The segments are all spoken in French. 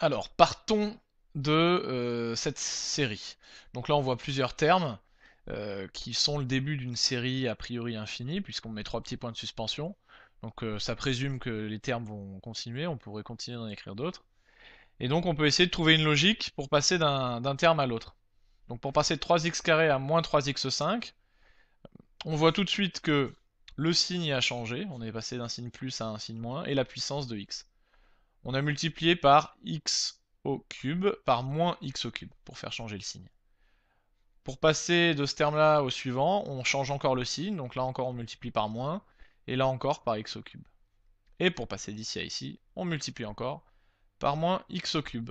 Alors, partons de euh, cette série. Donc là, on voit plusieurs termes euh, qui sont le début d'une série a priori infinie, puisqu'on met trois petits points de suspension. Donc euh, ça présume que les termes vont continuer, on pourrait continuer d'en écrire d'autres. Et donc on peut essayer de trouver une logique pour passer d'un terme à l'autre. Donc pour passer de 3x carré à moins 3x5, on voit tout de suite que le signe a changé, on est passé d'un signe plus à un signe moins, et la puissance de x on a multiplié par x au cube par moins x au cube pour faire changer le signe. Pour passer de ce terme-là au suivant, on change encore le signe, donc là encore on multiplie par moins, et là encore par x au cube. Et pour passer d'ici à ici, on multiplie encore par moins x au cube.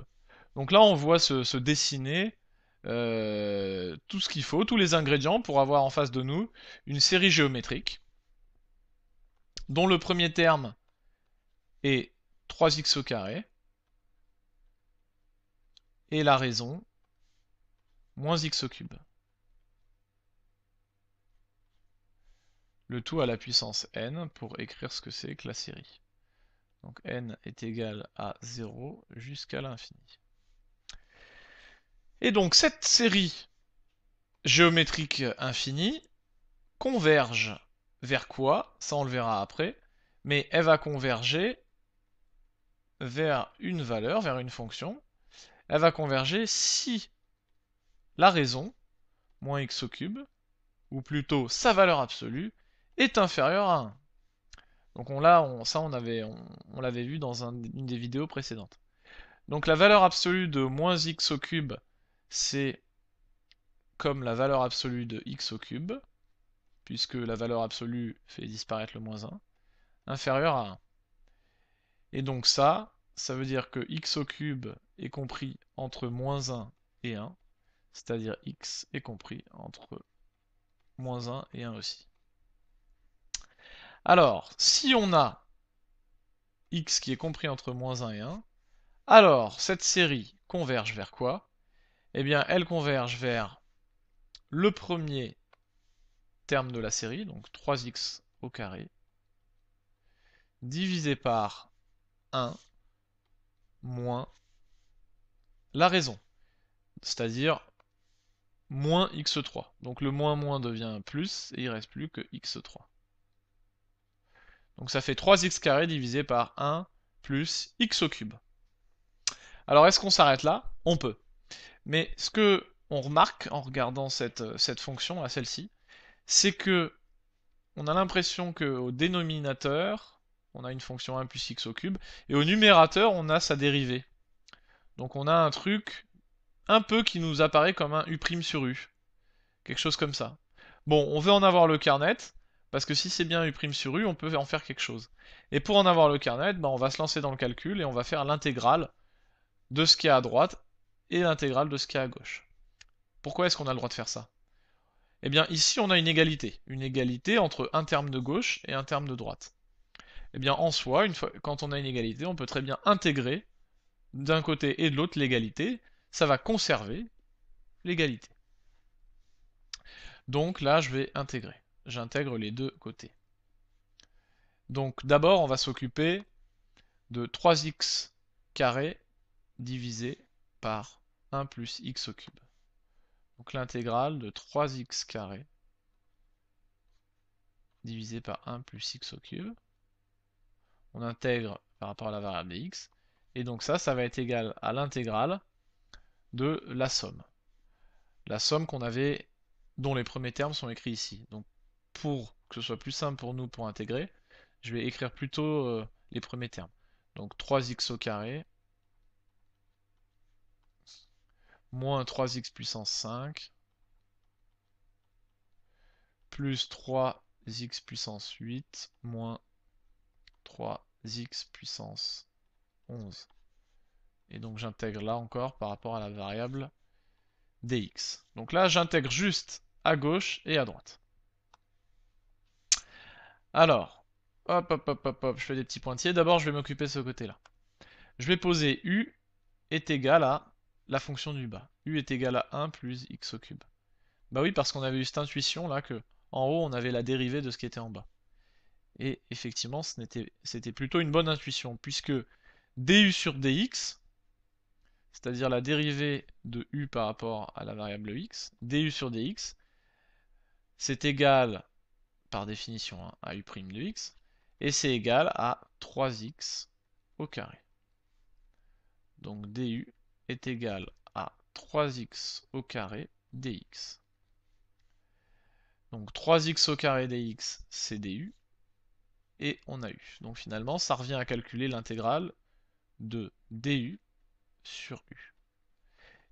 Donc là on voit se, dessiner euh, tout ce qu'il faut, tous les ingrédients pour avoir en face de nous une série géométrique, dont le premier terme est 3x au carré. Et la raison, moins x au cube. Le tout à la puissance n pour écrire ce que c'est que la série. Donc n est égal à 0 jusqu'à l'infini. Et donc cette série géométrique infinie converge vers quoi Ça on le verra après. Mais elle va converger vers une valeur, vers une fonction, elle va converger si la raison, moins x au cube, ou plutôt sa valeur absolue, est inférieure à 1. Donc on, là, ça on l'avait on, vu dans une des vidéos précédentes. Donc la valeur absolue de moins x au cube, c'est comme la valeur absolue de x au cube, puisque la valeur absolue fait disparaître le moins 1, inférieure à 1. Et donc ça, ça veut dire que x au cube est compris entre moins 1 et 1, c'est-à-dire x est compris entre moins 1 et 1 aussi. Alors, si on a x qui est compris entre moins 1 et 1, alors cette série converge vers quoi Eh bien, elle converge vers le premier terme de la série, donc 3x au carré, divisé par 1 moins la raison, c'est-à-dire moins x3. Donc le moins moins devient plus, et il reste plus que x3. Donc ça fait 3x carré divisé par 1 plus x au cube. Alors est-ce qu'on s'arrête là On peut. Mais ce que on remarque en regardant cette, cette fonction à celle-ci, c'est que on a l'impression qu'au dénominateur, on a une fonction 1 plus x au cube, et au numérateur, on a sa dérivée. Donc on a un truc un peu qui nous apparaît comme un u' sur u. Quelque chose comme ça. Bon, on veut en avoir le carnet, parce que si c'est bien u' sur u, on peut en faire quelque chose. Et pour en avoir le carnet, ben, on va se lancer dans le calcul et on va faire l'intégrale de ce qui est à droite et l'intégrale de ce qui est à gauche. Pourquoi est-ce qu'on a le droit de faire ça Eh bien ici on a une égalité. Une égalité entre un terme de gauche et un terme de droite eh bien en soi, une fois, quand on a une égalité, on peut très bien intégrer d'un côté et de l'autre l'égalité, ça va conserver l'égalité. Donc là, je vais intégrer. J'intègre les deux côtés. Donc d'abord, on va s'occuper de 3x carré divisé par 1 plus x au cube. Donc l'intégrale de 3x carré divisé par 1 plus x au cube on intègre par rapport à la variable x. Et donc ça, ça va être égal à l'intégrale de la somme. La somme qu'on avait, dont les premiers termes sont écrits ici. Donc pour que ce soit plus simple pour nous pour intégrer, je vais écrire plutôt euh, les premiers termes. Donc 3x au carré moins 3x puissance 5 plus 3x puissance 8 moins 3 x puissance 11. Et donc j'intègre là encore par rapport à la variable dx. Donc là, j'intègre juste à gauche et à droite. Alors, hop, hop, hop, hop, hop, je fais des petits pointiers. D'abord, je vais m'occuper de ce côté-là. Je vais poser u est égal à la fonction du bas. u est égal à 1 plus x au cube. Bah oui, parce qu'on avait eu cette intuition là que en haut, on avait la dérivée de ce qui était en bas. Et effectivement, c'était plutôt une bonne intuition, puisque du sur dx, c'est-à-dire la dérivée de u par rapport à la variable x, du sur dx, c'est égal, par définition, hein, à u' de x, et c'est égal à 3x au carré. Donc du est égal à 3x au carré dx. Donc 3x au carré dx, c'est du et on a U. Donc finalement, ça revient à calculer l'intégrale de DU sur U.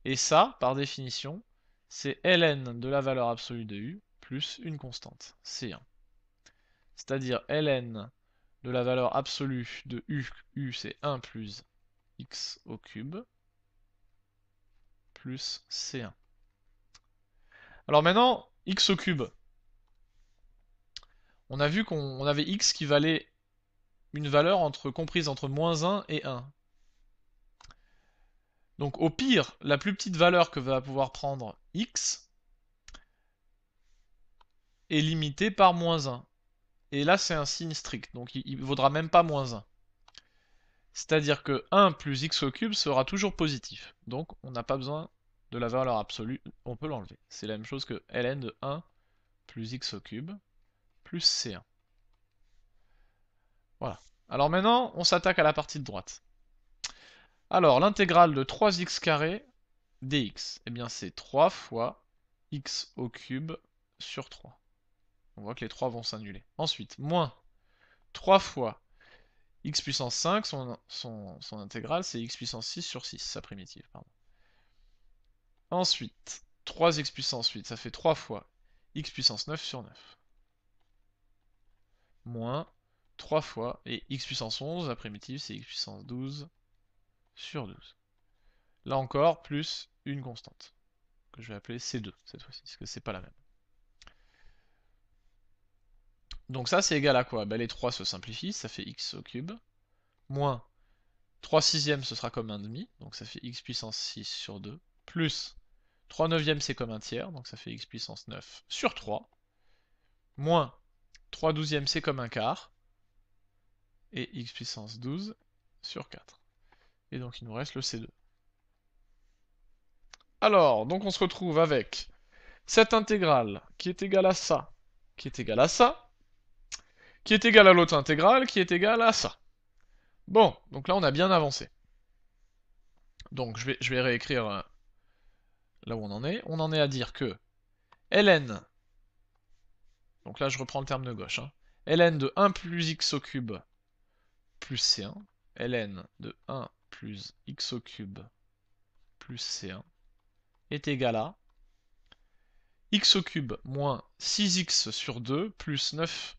Et ça, par définition, c'est ln de la valeur absolue de U plus une constante, C1. C'est-à-dire ln de la valeur absolue de U, U c'est 1 plus x au cube, plus C1. Alors maintenant, x au cube, on a vu qu'on avait x qui valait une valeur entre, comprise entre moins 1 et 1. Donc au pire, la plus petite valeur que va pouvoir prendre x est limitée par moins 1. Et là, c'est un signe strict, donc il ne vaudra même pas moins 1. C'est-à-dire que 1 plus x au cube sera toujours positif. Donc on n'a pas besoin de la valeur absolue, on peut l'enlever. C'est la même chose que ln de 1 plus x au cube plus C1. Voilà. Alors maintenant, on s'attaque à la partie de droite. Alors, l'intégrale de 3x carré dx, eh bien c'est 3 fois x au cube sur 3. On voit que les 3 vont s'annuler. Ensuite, moins 3 fois x puissance 5, son, son, son intégrale, c'est x puissance 6 sur 6, sa primitive. Pardon. Ensuite, 3x puissance 8, ça fait 3 fois x puissance 9 sur 9 moins 3 fois, et x puissance 11, la primitive c'est x puissance 12 sur 12. Là encore, plus une constante, que je vais appeler C2 cette fois-ci, parce que c'est pas la même. Donc ça c'est égal à quoi bah, Les 3 se simplifient, ça fait x au cube, moins 3 sixièmes ce sera comme 1 demi, donc ça fait x puissance 6 sur 2, plus 3 neuvièmes c'est comme 1 tiers, donc ça fait x puissance 9 sur 3, moins 3 douzièmes, c'est comme un quart. Et x puissance 12 sur 4. Et donc il nous reste le C2. Alors, donc on se retrouve avec cette intégrale qui est égale à ça, qui est égale à ça, qui est égale à l'autre intégrale, qui est égale à ça. Bon, donc là on a bien avancé. Donc je vais, je vais réécrire euh, là où on en est. On en est à dire que ln donc là, je reprends le terme de gauche. Hein. ln de 1 plus x au cube plus c1. ln de 1 plus x au cube plus c1 est égal à x au cube moins 6x sur 2 plus 9...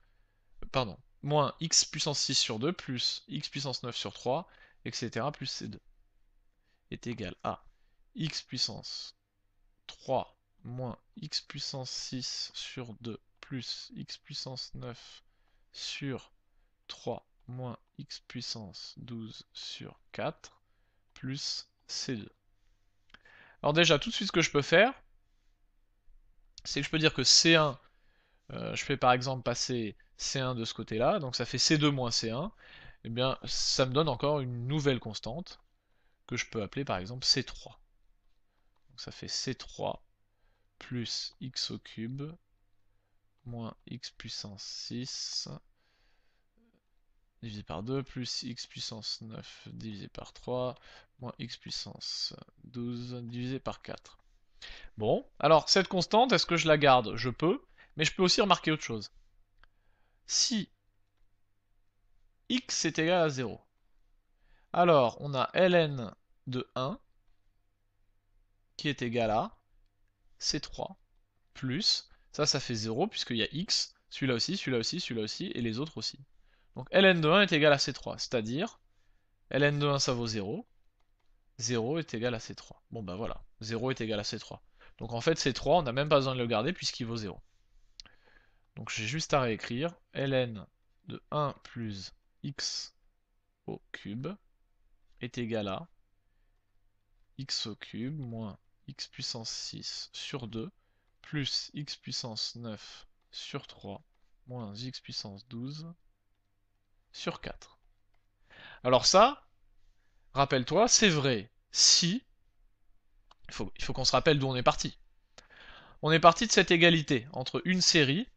Pardon. Moins x puissance 6 sur 2 plus x puissance 9 sur 3, etc. plus c2 est égal à x puissance 3 moins x puissance 6 sur 2 plus x puissance 9 sur 3 moins x puissance 12 sur 4 plus C2. Alors déjà, tout de suite, ce que je peux faire, c'est que je peux dire que C1, euh, je fais par exemple passer C1 de ce côté-là, donc ça fait C2 moins C1, et eh bien ça me donne encore une nouvelle constante que je peux appeler par exemple C3. Donc ça fait C3 plus x au cube moins x puissance 6 divisé par 2 plus x puissance 9 divisé par 3 moins x puissance 12 divisé par 4. Bon, alors cette constante, est-ce que je la garde Je peux, mais je peux aussi remarquer autre chose. Si x est égal à 0, alors on a ln de 1 qui est égal à c3 plus ça, ça fait 0 puisqu'il y a x, celui-là aussi, celui-là aussi, celui-là aussi, et les autres aussi. Donc ln de 1 est égal à C3, c'est-à-dire ln de 1 ça vaut 0, 0 est égal à C3. Bon ben voilà, 0 est égal à C3. Donc en fait C3, on n'a même pas besoin de le garder puisqu'il vaut 0. Donc j'ai juste à réécrire ln de 1 plus x au cube est égal à x au cube moins x puissance 6 sur 2 plus x puissance 9 sur 3 moins x puissance 12 sur 4. Alors ça, rappelle-toi, c'est vrai si... Il faut, faut qu'on se rappelle d'où on est parti. On est parti de cette égalité entre une série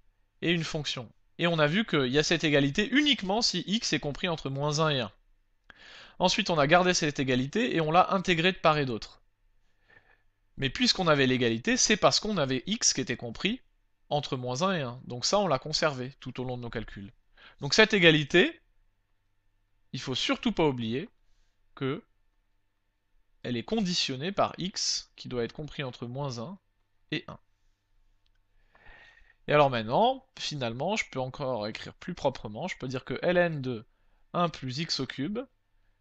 et une fonction. Et on a vu qu'il y a cette égalité uniquement si x est compris entre moins 1 et 1. Ensuite, on a gardé cette égalité et on l'a intégrée de part et d'autre. Mais puisqu'on avait l'égalité, c'est parce qu'on avait x qui était compris entre moins 1 et 1. Donc ça, on l'a conservé tout au long de nos calculs. Donc cette égalité, il ne faut surtout pas oublier que elle est conditionnée par x qui doit être compris entre moins 1 et 1. Et alors maintenant, finalement, je peux encore écrire plus proprement, je peux dire que ln de 1 plus x au cube,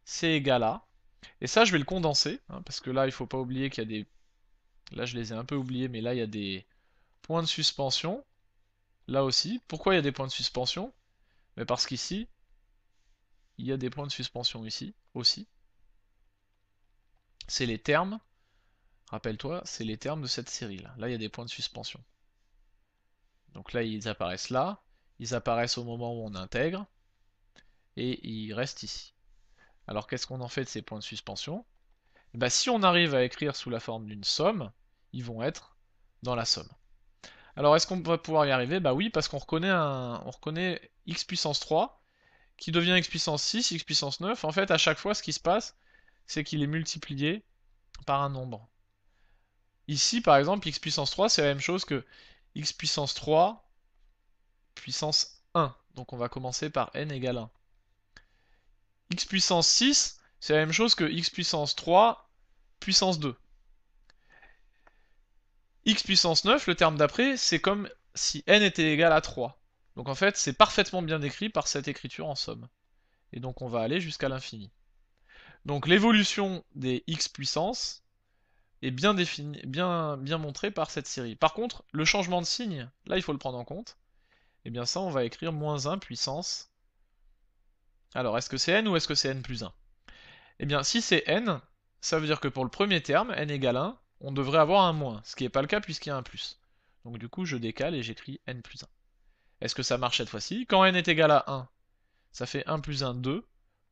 c'est égal à, et ça je vais le condenser, hein, parce que là il ne faut pas oublier qu'il y a des Là, je les ai un peu oubliés, mais là, il y a des points de suspension. Là aussi. Pourquoi il y a des points de suspension Mais parce qu'ici, il y a des points de suspension ici aussi. C'est les termes. Rappelle-toi, c'est les termes de cette série là. Là, il y a des points de suspension. Donc là, ils apparaissent là. Ils apparaissent au moment où on intègre. Et ils restent ici. Alors, qu'est-ce qu'on en fait de ces points de suspension eh ben, si on arrive à écrire sous la forme d'une somme, ils vont être dans la somme. Alors est-ce qu'on va pouvoir y arriver Bah oui, parce qu'on reconnaît, reconnaît x puissance 3 qui devient x puissance 6, x puissance 9. En fait, à chaque fois, ce qui se passe, c'est qu'il est multiplié par un nombre. Ici, par exemple, x puissance 3, c'est la même chose que x puissance 3 puissance 1. Donc on va commencer par n égale 1. x puissance 6, c'est la même chose que x puissance 3 puissance 2. x puissance 9, le terme d'après, c'est comme si n était égal à 3. Donc en fait, c'est parfaitement bien décrit par cette écriture en somme. Et donc on va aller jusqu'à l'infini. Donc l'évolution des x puissances est bien, définie, bien, bien montrée par cette série. Par contre, le changement de signe, là il faut le prendre en compte. Et eh bien ça, on va écrire moins 1 puissance. Alors, est-ce que c'est n ou est-ce que c'est n plus 1 Eh bien, si c'est n, ça veut dire que pour le premier terme, n égale 1, on devrait avoir un moins, ce qui n'est pas le cas puisqu'il y a un plus. Donc du coup, je décale et j'écris n plus 1. Est-ce que ça marche cette fois-ci Quand n est égal à 1, ça fait 1 plus 1, 2.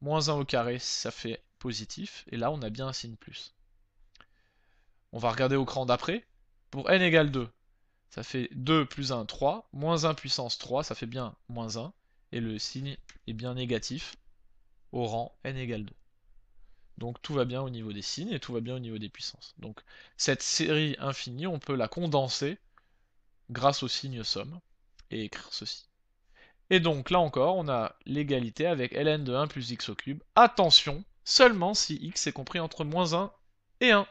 Moins 1 au carré, ça fait positif. Et là, on a bien un signe plus. On va regarder au cran d'après. Pour n égale 2, ça fait 2 plus 1, 3. Moins 1 puissance 3, ça fait bien moins 1. Et le signe est bien négatif au rang n égale 2. Donc tout va bien au niveau des signes et tout va bien au niveau des puissances. Donc cette série infinie, on peut la condenser grâce au signe somme et écrire ceci. Et donc là encore, on a l'égalité avec ln de 1 plus x au cube. Attention, seulement si x est compris entre moins 1 et 1.